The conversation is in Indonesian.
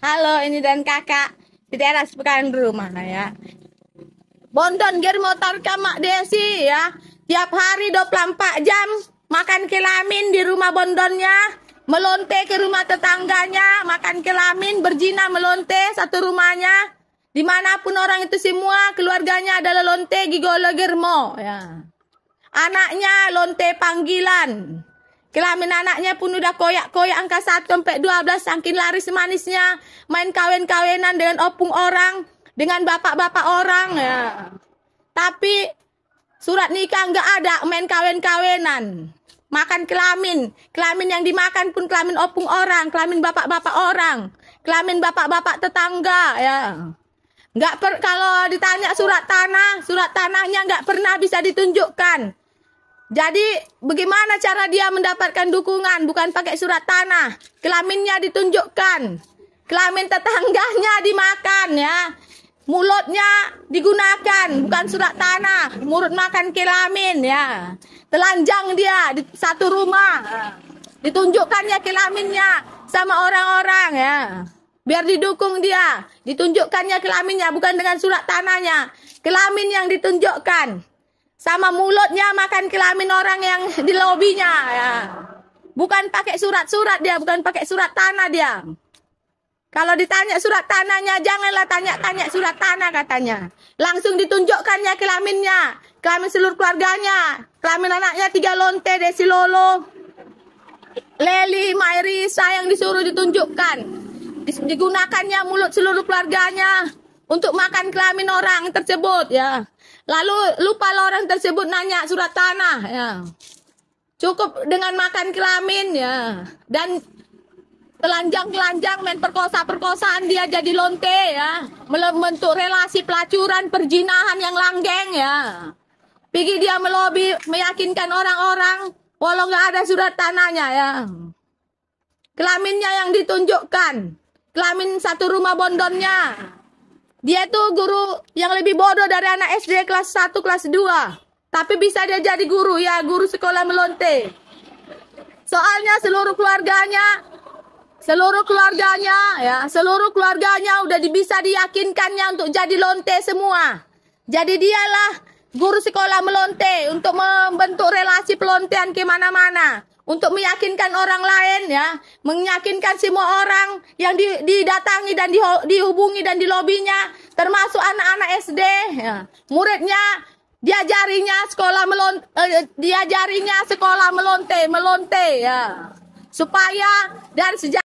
Halo, ini dan kakak di teras pekan rumah ya. Bondon ger motor kamak Desi ya. Tiap hari 24 jam makan kelamin di rumah bondonnya, melonte ke rumah tetangganya, makan kelamin berjina melonte satu rumahnya. Dimanapun orang itu semua keluarganya adalah lonte gigolo germo ya. Anaknya lonte panggilan. Kelamin anaknya pun udah koyak-koyak angka 1 sampai 12 saking laris manisnya. Main kawin-kawinan dengan opung orang, dengan bapak-bapak orang. Ya. Tapi surat nikah nggak ada main kawin-kawinan. Makan kelamin, kelamin yang dimakan pun kelamin opung orang, kelamin bapak-bapak orang, kelamin bapak-bapak tetangga ya. Nggak per kalau ditanya surat tanah, surat tanahnya nggak pernah bisa ditunjukkan jadi bagaimana cara dia mendapatkan dukungan bukan pakai surat tanah. Kelaminnya ditunjukkan. Kelamin tetangganya dimakan ya. Mulutnya digunakan bukan surat tanah. Mulut makan kelamin ya. Telanjang dia di satu rumah. Ditunjukkannya kelaminnya sama orang-orang ya. Biar didukung dia. Ditunjukkannya kelaminnya bukan dengan surat tanahnya. Kelamin yang ditunjukkan sama mulutnya makan kelamin orang yang di lobinya ya. Bukan pakai surat-surat dia, bukan pakai surat tanah dia. Kalau ditanya surat tanahnya, janganlah tanya-tanya surat tanah katanya. Langsung ditunjukkannya kelaminnya, kelamin seluruh keluarganya, kelamin anaknya tiga lonte, desi lolo, leli, mairi, sayang disuruh ditunjukkan. Digunakannya mulut seluruh keluarganya, untuk makan kelamin orang tersebut ya. Lalu lupa orang tersebut nanya surat tanah ya. Cukup dengan makan kelamin ya. Dan telanjang-telanjang main perkosa-perkosaan dia jadi lonte ya. Membentuk relasi pelacuran, perjinahan yang langgeng ya. Pergi dia melobi meyakinkan orang-orang walau nggak ada surat tanahnya ya. Kelaminnya yang ditunjukkan. Kelamin satu rumah bondonnya. Dia tuh guru yang lebih bodoh dari anak SD kelas 1, kelas 2. Tapi bisa dia jadi guru ya, guru sekolah melonte. Soalnya seluruh keluarganya, seluruh keluarganya ya, seluruh keluarganya udah bisa diyakinkannya untuk jadi lonte semua. Jadi dialah guru sekolah melonte untuk membentuk relasi pelontean kemana-mana untuk meyakinkan orang lain ya, meyakinkan semua orang yang didatangi dan dihubungi dan dilobinya, termasuk anak-anak SD, ya. muridnya diajarinya sekolah melon, eh, diajarinya sekolah melonte, melonte ya, supaya dari sejak